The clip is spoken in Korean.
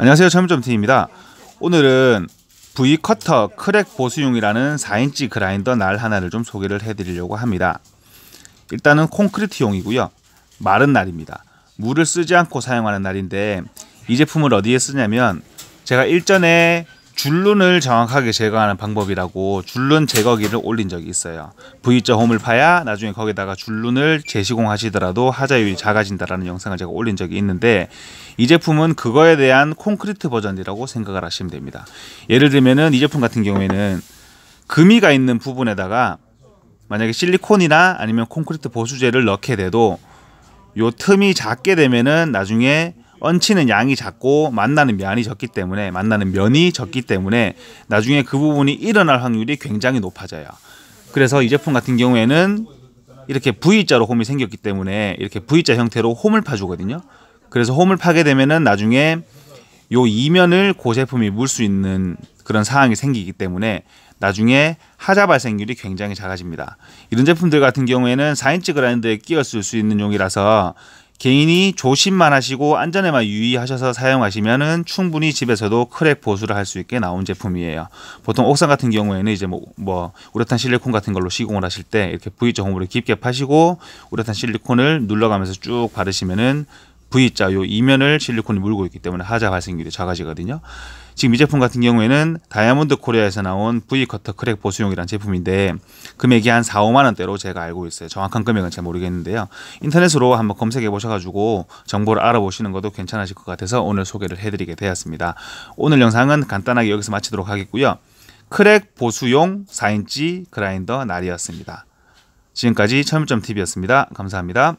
안녕하세요. 참점팀입니다. 오늘은 V 커터 크랙 보수용이라는 4인치 그라인더 날 하나를 좀 소개를 해드리려고 합니다. 일단은 콘크리트용이고요. 마른 날입니다. 물을 쓰지 않고 사용하는 날인데 이 제품을 어디에 쓰냐면 제가 일전에 줄눈을 정확하게 제거하는 방법이라고 줄눈 제거기를 올린 적이 있어요. V자 홈을 파야 나중에 거기다가 줄눈을 재시공하시더라도 하자율이 작아진다라는 영상을 제가 올린 적이 있는데 이 제품은 그거에 대한 콘크리트 버전이라고 생각을 하시면 됩니다. 예를 들면은 이 제품 같은 경우에는 금이가 있는 부분에다가 만약에 실리콘이나 아니면 콘크리트 보수제를 넣게 돼도 요 틈이 작게 되면은 나중에 얹히는 양이 작고 만나는 면이 적기 때문에 만나는 면이 적기 때문에 나중에 그 부분이 일어날 확률이 굉장히 높아져요. 그래서 이 제품 같은 경우에는 이렇게 V자로 홈이 생겼기 때문에 이렇게 V자 형태로 홈을 파주거든요. 그래서 홈을 파게 되면은 나중에 요 이면을 고제품이 물 수 있는 그런 상황이 생기기 때문에 나중에 하자 발생률이 굉장히 작아집니다. 이런 제품들 같은 경우에는 4인치 그라인더에 끼어 쓸 수 있는 용이라서 개인이 조심만 하시고 안전에만 유의하셔서 사용하시면은 충분히 집에서도 크랙 보수를 할 수 있게 나온 제품이에요. 보통 옥상 같은 경우에는 이제 뭐, 뭐 우레탄 실리콘 같은 걸로 시공을 하실 때 이렇게 V자 고으로 깊게 파시고 우레탄 실리콘을 눌러가면서 쭉 바르시면은 V자 요 이면을 실리콘이 물고 있기 때문에 하자 발생률이 작아지거든요. 지금 이 제품 같은 경우에는 다이아몬드 코리아에서 나온 V 커터 크랙 보수용이라는 제품인데 금액이 한 4, 5만 원대로 제가 알고 있어요. 정확한 금액은 잘 모르겠는데요. 인터넷으로 한번 검색해 보셔가지고 정보를 알아보시는 것도 괜찮으실 것 같아서 오늘 소개를 해드리게 되었습니다. 오늘 영상은 간단하게 여기서 마치도록 하겠고요. 크랙 보수용 4인치 그라인더 날이었습니다. 지금까지 첨점TV였습니다. 감사합니다.